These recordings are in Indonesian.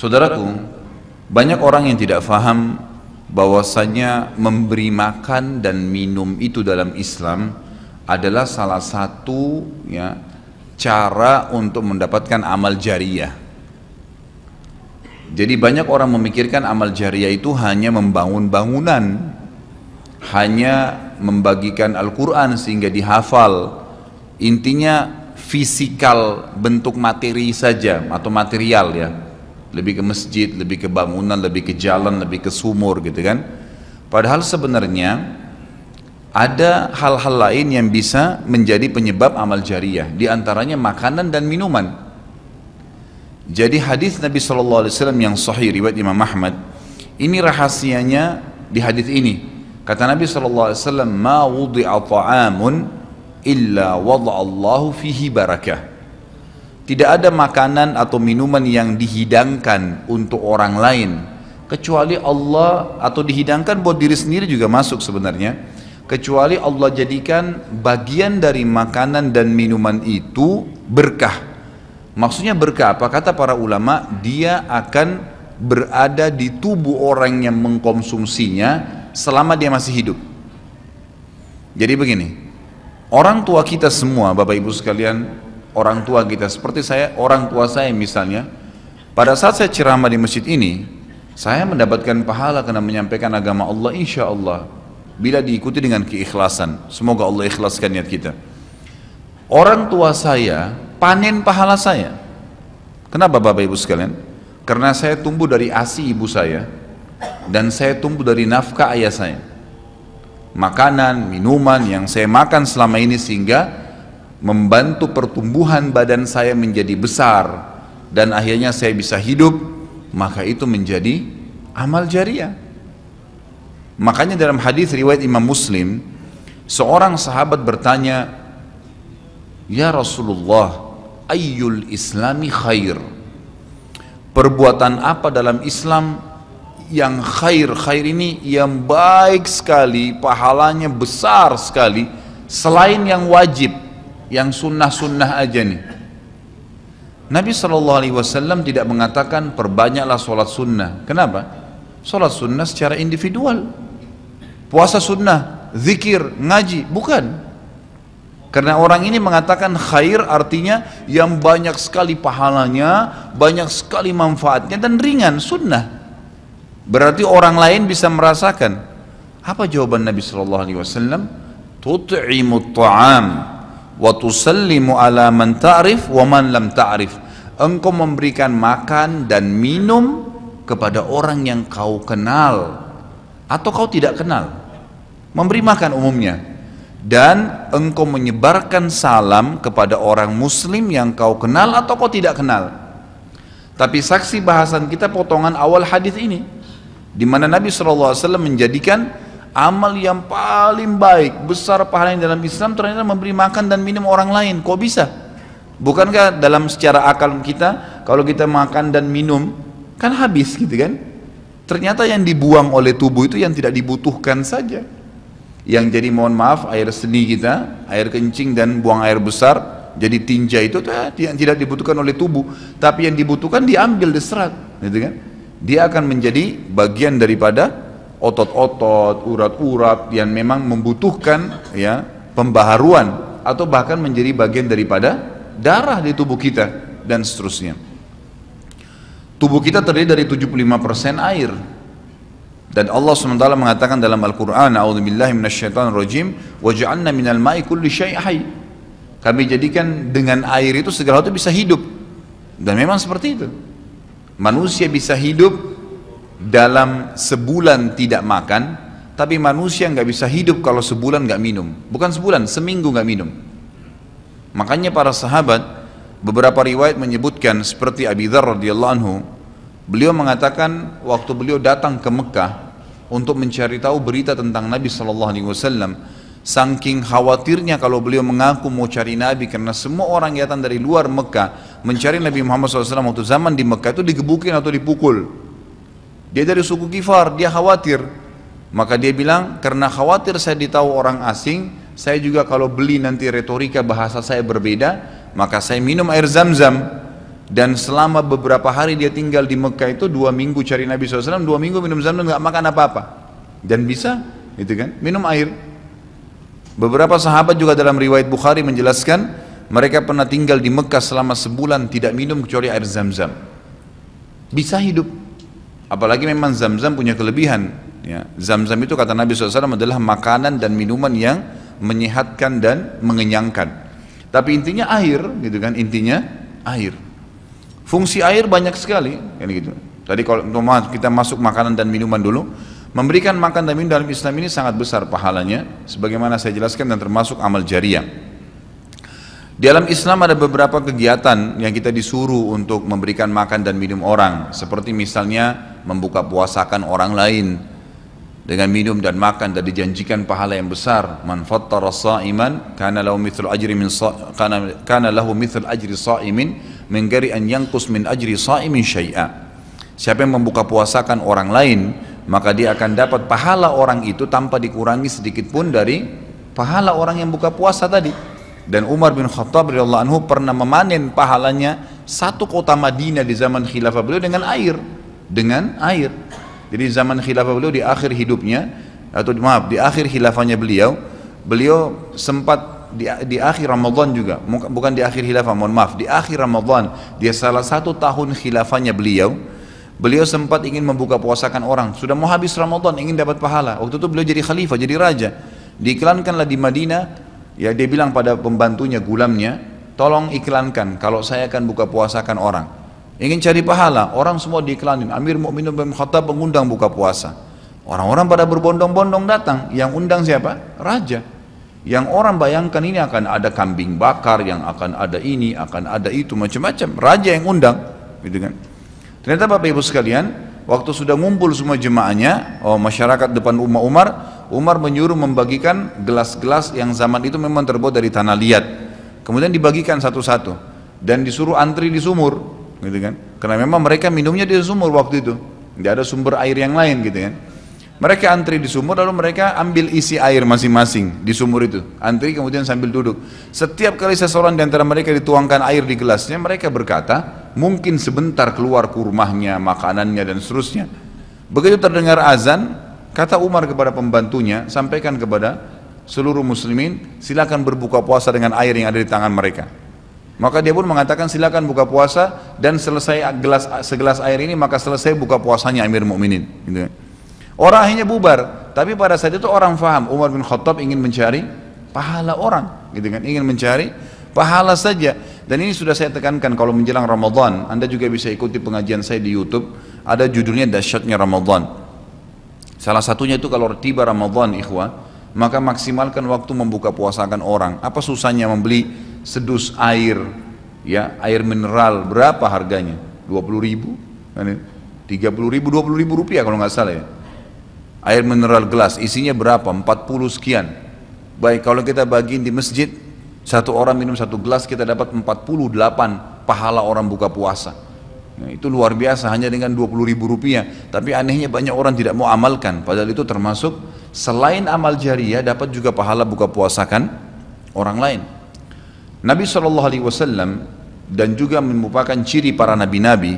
Saudaraku, banyak orang yang tidak faham bahwasanya memberi makan dan minum itu dalam Islam adalah salah satu ya cara untuk mendapatkan amal jariah. Jadi banyak orang memikirkan amal jariah itu hanya membangun bangunan, hanya membagikan Al-Quran sehingga dihafal. Intinya fisikal bentuk materi saja atau material ya. Lebih ke masjid, lebih ke bangunan, lebih ke jalan, lebih ke sumur gitu kan. Padahal sebenarnya ada hal-hal lain yang bisa menjadi penyebab amal jariah. Di antaranya makanan dan minuman. Jadi hadis Nabi Shallallahu Alaihi Wasallam yang sahih riwayat Imam Ahmad ini rahasianya di hadis ini Kata Nabi SAW, Ma wudi'a ta'amun illa wada'allahu fihi barakah. Tidak ada makanan atau minuman yang dihidangkan untuk orang lain. Kecuali Allah atau dihidangkan buat diri sendiri juga masuk sebenarnya. Kecuali Allah jadikan bagian dari makanan dan minuman itu berkah. Maksudnya berkah apa? Kata para ulama, dia akan berada di tubuh orang yang mengkonsumsinya selama dia masih hidup. Jadi begini, orang tua kita semua, Bapak Ibu sekalian, orang tua kita seperti saya, orang tua saya misalnya, pada saat saya ceramah di masjid ini, saya mendapatkan pahala karena menyampaikan agama Allah insya Allah bila diikuti dengan keikhlasan. Semoga Allah ikhlaskan niat kita. Orang tua saya panen pahala saya. Kenapa Bapak Ibu sekalian? Karena saya tumbuh dari ASI ibu saya, dan saya tumbuh dari nafkah ayah saya makanan, minuman yang saya makan selama ini sehingga membantu pertumbuhan badan saya menjadi besar dan akhirnya saya bisa hidup maka itu menjadi amal jariah makanya dalam hadis riwayat Imam Muslim seorang sahabat bertanya ya Rasulullah ayyul islami khair perbuatan apa dalam Islam yang khair khair ini yang baik sekali pahalanya besar sekali selain yang wajib yang sunnah-sunnah aja nih Nabi Shallallahu Alaihi Wasallam tidak mengatakan perbanyaklah sholat sunnah kenapa sholat sunnah secara individual puasa sunnah zikir ngaji bukan karena orang ini mengatakan khair artinya yang banyak sekali pahalanya, banyak sekali manfaatnya dan ringan, sunnah. Berarti orang lain bisa merasakan. Apa jawaban Nabi Shallallahu Alaihi Wasallam? Tut'imu ta'am wa tusallimu ala man ta'rif wa man lam ta'rif. Engkau memberikan makan dan minum kepada orang yang kau kenal atau kau tidak kenal. Memberi makan umumnya dan engkau menyebarkan salam kepada orang muslim yang kau kenal atau kau tidak kenal. Tapi saksi bahasan kita potongan awal hadis ini di mana Nabi SAW menjadikan amal yang paling baik, besar pahalanya dalam Islam ternyata memberi makan dan minum orang lain. Kok bisa? Bukankah dalam secara akal kita, kalau kita makan dan minum, kan habis gitu kan? Ternyata yang dibuang oleh tubuh itu yang tidak dibutuhkan saja. Yang jadi mohon maaf air seni kita, air kencing dan buang air besar, jadi tinja itu tuh, tidak, eh, tidak dibutuhkan oleh tubuh tapi yang dibutuhkan diambil diserat. gitu kan dia akan menjadi bagian daripada otot-otot, urat-urat yang memang membutuhkan ya pembaharuan atau bahkan menjadi bagian daripada darah di tubuh kita dan seterusnya. Tubuh kita terdiri dari 75% air. Dan Allah SWT mengatakan dalam Al-Quran, A'udzubillahi rajim, waj'alna minal ma'i kulli syai'hai. Kami jadikan dengan air itu segala itu bisa hidup. Dan memang seperti itu. Manusia bisa hidup dalam sebulan tidak makan, tapi manusia nggak bisa hidup kalau sebulan nggak minum. Bukan sebulan, seminggu nggak minum. Makanya para sahabat beberapa riwayat menyebutkan seperti Abi Dzar radhiyallahu anhu, beliau mengatakan waktu beliau datang ke Mekah untuk mencari tahu berita tentang Nabi Shallallahu Alaihi Wasallam, saking khawatirnya kalau beliau mengaku mau cari Nabi karena semua orang yang datang dari luar Mekah mencari Nabi Muhammad SAW waktu zaman di Mekah itu digebukin atau dipukul. Dia dari suku Kifar, dia khawatir. Maka dia bilang, karena khawatir saya ditahu orang asing, saya juga kalau beli nanti retorika bahasa saya berbeda, maka saya minum air zam-zam. Dan selama beberapa hari dia tinggal di Mekah itu dua minggu cari Nabi SAW, dua minggu minum zam-zam gak makan apa-apa. Dan bisa, gitu kan, minum air. Beberapa sahabat juga dalam riwayat Bukhari menjelaskan, mereka pernah tinggal di Mekah selama sebulan tidak minum kecuali air zam-zam. Bisa hidup. Apalagi memang zam-zam punya kelebihan. Ya. Zam-zam itu kata Nabi SAW adalah makanan dan minuman yang menyehatkan dan mengenyangkan. Tapi intinya air, gitu kan? Intinya air. Fungsi air banyak sekali, kan gitu. Tadi kalau kita masuk makanan dan minuman dulu, memberikan makan dan minum dalam Islam ini sangat besar pahalanya, sebagaimana saya jelaskan dan termasuk amal jariah. Di dalam Islam ada beberapa kegiatan yang kita disuruh untuk memberikan makan dan minum orang, seperti misalnya membuka puasakan orang lain dengan minum dan makan dan dijanjikan pahala yang besar. Man fattara iman kana lahu mithl ajri min kana kana lahu mithl ajri sa'imin min ghairi an yanqus min ajri sa'imin syai'a. Siapa yang membuka puasakan orang lain, maka dia akan dapat pahala orang itu tanpa dikurangi sedikit pun dari pahala orang yang buka puasa tadi. Dan Umar bin Khattab radhiyallahu anhu pernah memanen pahalanya satu kota Madinah di zaman khilafah beliau dengan air, dengan air. Jadi zaman khilafah beliau di akhir hidupnya atau maaf di akhir khilafahnya beliau, beliau sempat di, di akhir Ramadan juga, bukan di akhir khilafah, mohon maaf, di akhir Ramadan, dia salah satu tahun khilafahnya beliau, beliau sempat ingin membuka puasakan orang sudah mau habis Ramadan ingin dapat pahala waktu itu beliau jadi khalifah jadi raja diiklankanlah di Madinah ya dia bilang pada pembantunya gulamnya tolong iklankan kalau saya akan buka puasakan orang ingin cari pahala orang semua diiklanin Amir Mukminin bin Khattab mengundang buka puasa orang-orang pada berbondong-bondong datang yang undang siapa raja yang orang bayangkan ini akan ada kambing bakar yang akan ada ini akan ada itu macam-macam raja yang undang gitu kan ternyata bapak ibu sekalian waktu sudah ngumpul semua jemaahnya oh, masyarakat depan Umar Umar Umar menyuruh membagikan gelas-gelas yang zaman itu memang terbuat dari tanah liat. Kemudian dibagikan satu-satu dan disuruh antri di sumur, gitu kan? Karena memang mereka minumnya di sumur waktu itu, tidak ada sumber air yang lain, gitu kan? Mereka antri di sumur lalu mereka ambil isi air masing-masing di sumur itu. Antri kemudian sambil duduk. Setiap kali seseorang di antara mereka dituangkan air di gelasnya, mereka berkata, mungkin sebentar keluar kurmahnya, makanannya dan seterusnya. Begitu terdengar azan, Kata Umar kepada pembantunya, sampaikan kepada seluruh muslimin, silakan berbuka puasa dengan air yang ada di tangan mereka. Maka dia pun mengatakan silakan buka puasa dan selesai gelas segelas air ini maka selesai buka puasanya Amir Mukminin. Gitu. Orang akhirnya bubar, tapi pada saat itu orang faham Umar bin Khattab ingin mencari pahala orang, gitu kan? Ingin mencari pahala saja. Dan ini sudah saya tekankan kalau menjelang Ramadan, Anda juga bisa ikuti pengajian saya di YouTube, ada judulnya dahsyatnya Ramadan. Salah satunya itu kalau tiba Ramadan ikhwah, maka maksimalkan waktu membuka puasakan orang. Apa susahnya membeli sedus air, ya air mineral berapa harganya? 20 ribu, 30 ribu, 20 ribu rupiah kalau nggak salah ya. Air mineral gelas isinya berapa? 40 sekian. Baik kalau kita bagiin di masjid, satu orang minum satu gelas kita dapat 48 pahala orang buka puasa. Nah, itu luar biasa hanya dengan 20 ribu rupiah. Tapi anehnya banyak orang tidak mau amalkan. Padahal itu termasuk selain amal jariah dapat juga pahala buka puasakan orang lain. Nabi saw dan juga merupakan ciri para nabi-nabi.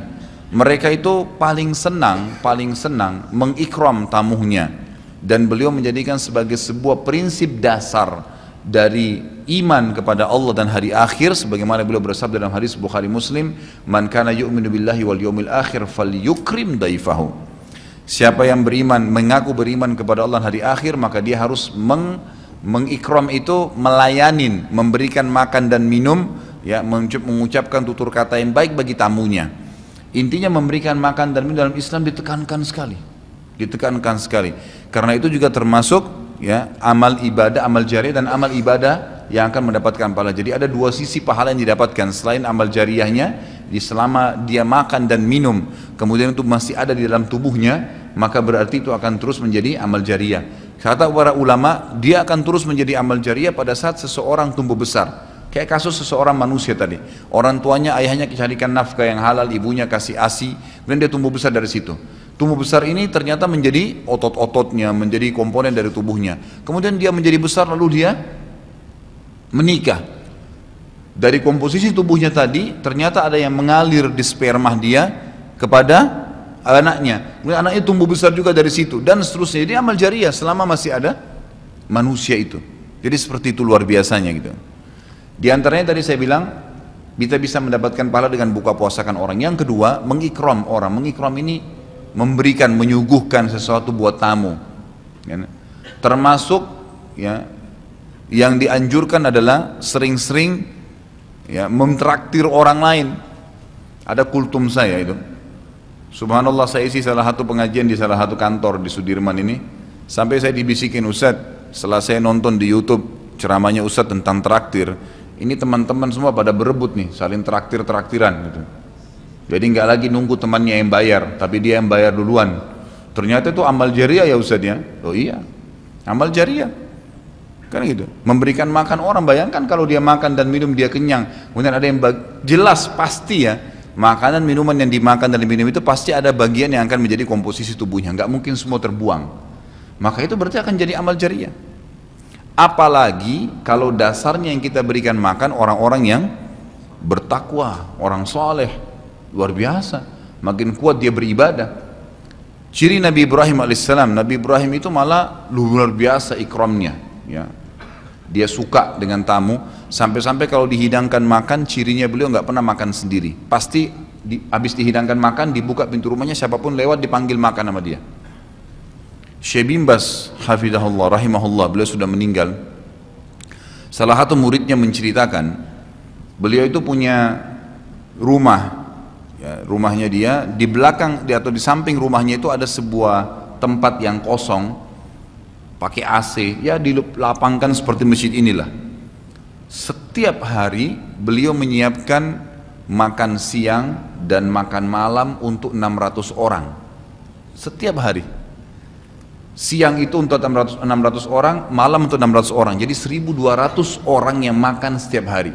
Mereka itu paling senang, paling senang mengikram tamunya dan beliau menjadikan sebagai sebuah prinsip dasar dari iman kepada Allah dan hari akhir sebagaimana beliau bersabda dalam hadis Bukhari Muslim man kana yu'minu billahi wal yawmil akhir falyukrim daifahu siapa yang beriman mengaku beriman kepada Allah dan hari akhir maka dia harus meng mengikram itu melayanin memberikan makan dan minum ya mengucapkan tutur kata yang baik bagi tamunya intinya memberikan makan dan minum dalam Islam ditekankan sekali ditekankan sekali karena itu juga termasuk ya amal ibadah amal jariah dan amal ibadah yang akan mendapatkan pahala jadi ada dua sisi pahala yang didapatkan selain amal jariahnya di selama dia makan dan minum kemudian itu masih ada di dalam tubuhnya maka berarti itu akan terus menjadi amal jariah kata para ulama dia akan terus menjadi amal jariah pada saat seseorang tumbuh besar Kayak kasus seseorang manusia tadi. Orang tuanya, ayahnya carikan nafkah yang halal, ibunya kasih asi. Kemudian dia tumbuh besar dari situ. Tumbuh besar ini ternyata menjadi otot-ototnya, menjadi komponen dari tubuhnya. Kemudian dia menjadi besar lalu dia menikah. Dari komposisi tubuhnya tadi ternyata ada yang mengalir di sperma dia kepada anaknya. Kemudian anaknya tumbuh besar juga dari situ dan seterusnya. Jadi amal jariah selama masih ada manusia itu. Jadi seperti itu luar biasanya gitu. Di antaranya tadi saya bilang kita bisa mendapatkan pahala dengan buka puasakan orang. Yang kedua, mengikrom orang. mengikrom ini memberikan menyuguhkan sesuatu buat tamu ya. termasuk ya yang dianjurkan adalah sering-sering ya memtraktir orang lain ada kultum saya itu subhanallah saya isi salah satu pengajian di salah satu kantor di Sudirman ini sampai saya dibisikin Ustaz setelah saya nonton di YouTube ceramahnya Ustaz tentang traktir ini teman-teman semua pada berebut nih saling traktir-traktiran gitu jadi nggak lagi nunggu temannya yang bayar, tapi dia yang bayar duluan. Ternyata itu amal jariah ya Ustaz ya. Oh iya, amal jariah. Kan gitu. Memberikan makan orang, bayangkan kalau dia makan dan minum dia kenyang. Kemudian ada yang jelas pasti ya, makanan minuman yang dimakan dan diminum itu pasti ada bagian yang akan menjadi komposisi tubuhnya. Nggak mungkin semua terbuang. Maka itu berarti akan jadi amal jariah. Apalagi kalau dasarnya yang kita berikan makan orang-orang yang bertakwa, orang soleh, Luar biasa. Makin kuat dia beribadah. Ciri Nabi Ibrahim alaihissalam, Nabi Ibrahim itu malah luar biasa ikramnya. Ya. Dia suka dengan tamu, sampai-sampai kalau dihidangkan makan, cirinya beliau nggak pernah makan sendiri. Pasti di, habis dihidangkan makan, dibuka pintu rumahnya, siapapun lewat dipanggil makan sama dia. Syekh Bimbas hafidahullah rahimahullah beliau sudah meninggal salah satu muridnya menceritakan beliau itu punya rumah ya, rumahnya dia di belakang di atau di samping rumahnya itu ada sebuah tempat yang kosong pakai AC ya dilapangkan seperti masjid inilah setiap hari beliau menyiapkan makan siang dan makan malam untuk 600 orang setiap hari siang itu untuk 600, 600 orang malam untuk 600 orang jadi 1200 orang yang makan setiap hari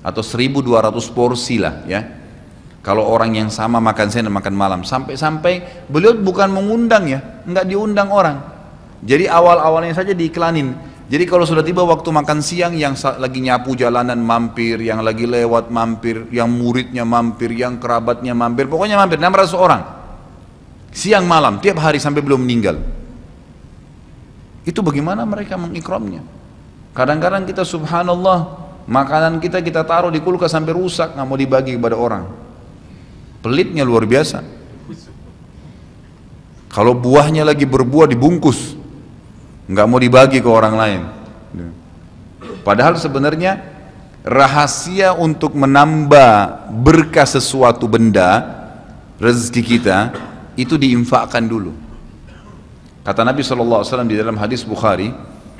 atau 1200 porsi lah ya kalau orang yang sama makan siang dan makan malam, sampai-sampai beliau bukan mengundang ya, nggak diundang orang. Jadi awal-awalnya saja diiklanin. Jadi kalau sudah tiba waktu makan siang yang lagi nyapu jalanan mampir, yang lagi lewat mampir, yang muridnya mampir, yang kerabatnya mampir, pokoknya mampir 600 orang. Siang malam tiap hari sampai belum meninggal. Itu bagaimana mereka mengikromnya? Kadang-kadang kita subhanallah makanan kita kita taruh di kulkas sampai rusak nggak mau dibagi kepada orang Pelitnya luar biasa. Kalau buahnya lagi berbuah dibungkus, nggak mau dibagi ke orang lain. Padahal sebenarnya rahasia untuk menambah berkah sesuatu benda rezeki kita itu diinfakkan dulu. Kata Nabi saw di dalam hadis Bukhari,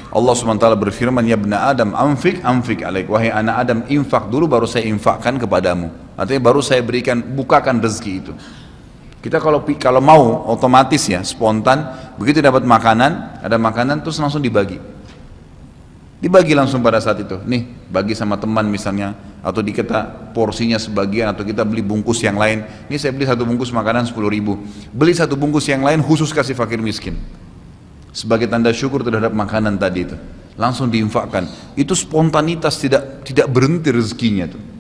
Allah SWT berfirman, Ya bena Adam, amfik, amfik alaik. Wahai anak Adam, infak dulu baru saya infakkan kepadamu. Artinya baru saya berikan, bukakan rezeki itu. Kita kalau kalau mau otomatis ya, spontan, begitu dapat makanan, ada makanan terus langsung dibagi. Dibagi langsung pada saat itu. Nih, bagi sama teman misalnya atau dikata porsinya sebagian atau kita beli bungkus yang lain. Ini saya beli satu bungkus makanan 10 ribu. Beli satu bungkus yang lain khusus kasih fakir miskin sebagai tanda syukur terhadap makanan tadi itu langsung diinfakkan itu spontanitas tidak tidak berhenti rezekinya tuh